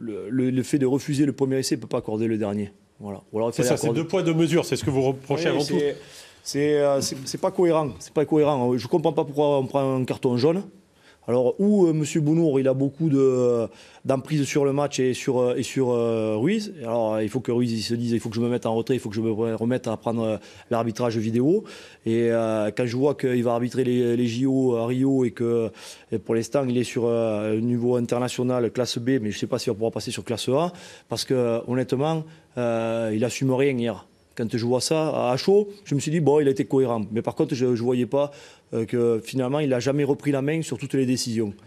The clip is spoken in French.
le, fait de refuser le premier essai ne peut pas accorder le dernier. c'est ça, c'est deux poids, deux mesures, c'est ce que vous reprochez avant tout. Euh, c'est, c'est, pas cohérent, c'est pas cohérent. Je ne comprends pas pourquoi on prend un carton jaune. Alors, où M. Euh, Monsieur Bounour, il a beaucoup d'emprise sur le match et sur, euh, et sur euh, Ruiz. Alors, il faut que Ruiz se dise, il faut que je me mette en retrait, il faut que je me remette à prendre l'arbitrage vidéo. Et quand je vois qu'il va arbitrer les, JO à Rio et que pour l'instant, il est sur niveau international, classe B, mais je ne sais pas si on pourra passer sur classe A, parce que honnêtement, il assume rien hier. Quand je vois ça à chaud, je me suis dit, bon, il a été cohérent. Mais par contre, je ne voyais pas euh, que finalement, il n'a jamais repris la main sur toutes les décisions.